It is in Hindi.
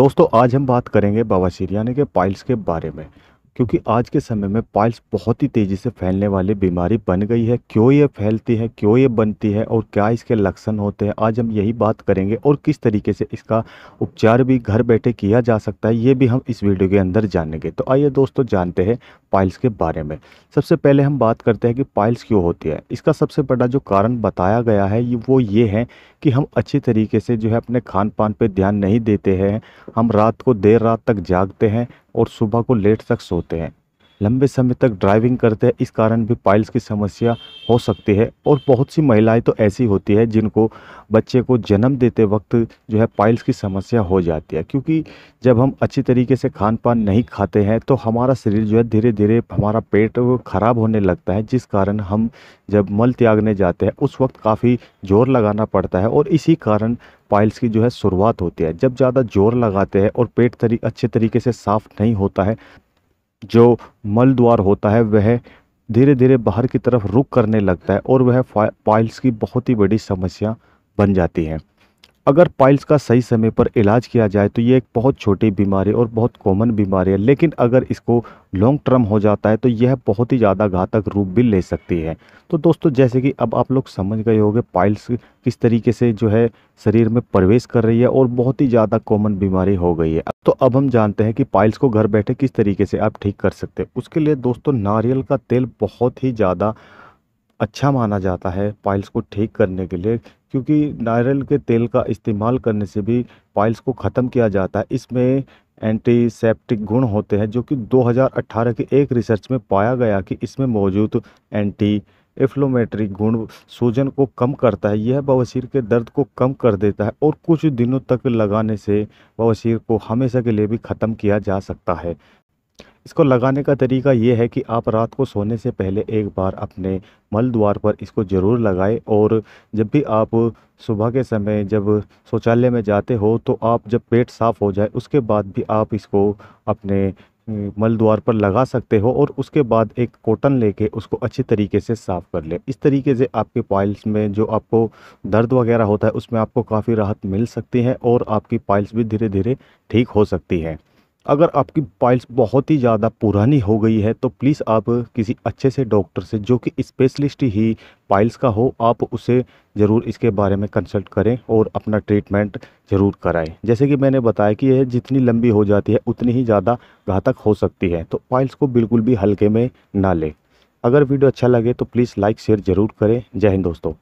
दोस्तों आज हम बात करेंगे बाबा यानी के पाइल्स के बारे में क्योंकि आज के समय में पाइल्स बहुत ही तेज़ी से फैलने वाली बीमारी बन गई है क्यों ये फैलती है क्यों ये बनती है और क्या इसके लक्षण होते हैं आज हम यही बात करेंगे और किस तरीके से इसका उपचार भी घर बैठे किया जा सकता है ये भी हम इस वीडियो के अंदर जानेंगे तो आइए दोस्तों जानते हैं पाइल्स के बारे में सबसे पहले हम बात करते हैं कि पाइल्स क्यों होती है इसका सबसे बड़ा जो कारण बताया गया है वो ये है कि हम अच्छे तरीके से जो है अपने खान पान पर ध्यान नहीं देते हैं हम रात को देर रात तक जागते हैं और सुबह को लेट तक सोते हैं लंबे समय तक ड्राइविंग करते हैं इस कारण भी पाइल्स की समस्या हो सकती है और बहुत सी महिलाएं तो ऐसी होती है जिनको बच्चे को जन्म देते वक्त जो है पाइल्स की समस्या हो जाती है क्योंकि जब हम अच्छी तरीके से खान पान नहीं खाते हैं तो हमारा शरीर जो है धीरे धीरे हमारा पेट ख़राब होने लगता है जिस कारण हम जब मल त्यागने जाते हैं उस वक्त काफ़ी जोर लगाना पड़ता है और इसी कारण पाइल्स की जो है शुरुआत होती है जब ज़्यादा जोर लगाते हैं और पेट तरी अच्छे तरीके से साफ़ नहीं होता है जो मल द्वार होता है वह धीरे धीरे बाहर की तरफ रुक करने लगता है और वह पाइल्स की बहुत ही बड़ी समस्या बन जाती है अगर पाइल्स का सही समय पर इलाज किया जाए तो ये एक बहुत छोटी बीमारी और बहुत कॉमन बीमारी है लेकिन अगर इसको लॉन्ग टर्म हो जाता है तो यह बहुत ही ज़्यादा घातक रूप भी ले सकती है तो दोस्तों जैसे कि अब आप लोग समझ गए होंगे पाइल्स किस तरीके से जो है शरीर में प्रवेश कर रही है और बहुत ही ज़्यादा कॉमन बीमारी हो गई है तो अब हम जानते हैं कि पाइल्स को घर बैठे किस तरीके से आप ठीक कर सकते हैं उसके लिए दोस्तों नारियल का तेल बहुत ही ज़्यादा अच्छा माना जाता है पाइल्स को ठीक करने के लिए क्योंकि नारियल के तेल का इस्तेमाल करने से भी पाइल्स को ख़त्म किया जाता है इसमें एंटीसेप्टिक गुण होते हैं जो कि 2018 के एक रिसर्च में पाया गया कि इसमें मौजूद एंटी एफ्लोमेट्रिक गुण सूजन को कम करता है यह बवासीर के दर्द को कम कर देता है और कुछ दिनों तक लगाने से बवासीर को हमेशा के लिए भी ख़त्म किया जा सकता है इसको लगाने का तरीका ये है कि आप रात को सोने से पहले एक बार अपने मल द्वार पर इसको ज़रूर लगाएं और जब भी आप सुबह के समय जब शौचालय में जाते हो तो आप जब पेट साफ़ हो जाए उसके बाद भी आप इसको अपने मल द्वार पर लगा सकते हो और उसके बाद एक कॉटन लेके उसको अच्छी तरीके से साफ़ कर लें इस तरीके से आपके पाइल्स में जो आपको दर्द वगैरह होता है उसमें आपको काफ़ी राहत मिल सकती है और आपकी पाइल्स भी धीरे धीरे ठीक हो सकती है अगर आपकी पाइल्स बहुत ही ज़्यादा पुरानी हो गई है तो प्लीज़ आप किसी अच्छे से डॉक्टर से जो कि स्पेशलिस्ट ही पाइल्स का हो आप उसे ज़रूर इसके बारे में कंसल्ट करें और अपना ट्रीटमेंट ज़रूर कराएं जैसे कि मैंने बताया कि यह जितनी लंबी हो जाती है उतनी ही ज़्यादा घातक हो सकती है तो पाइल्स को बिल्कुल भी हल्के में ना लें अगर वीडियो अच्छा लगे तो प्लीज़ लाइक शेयर ज़रूर करें जय हिंद दोस्तों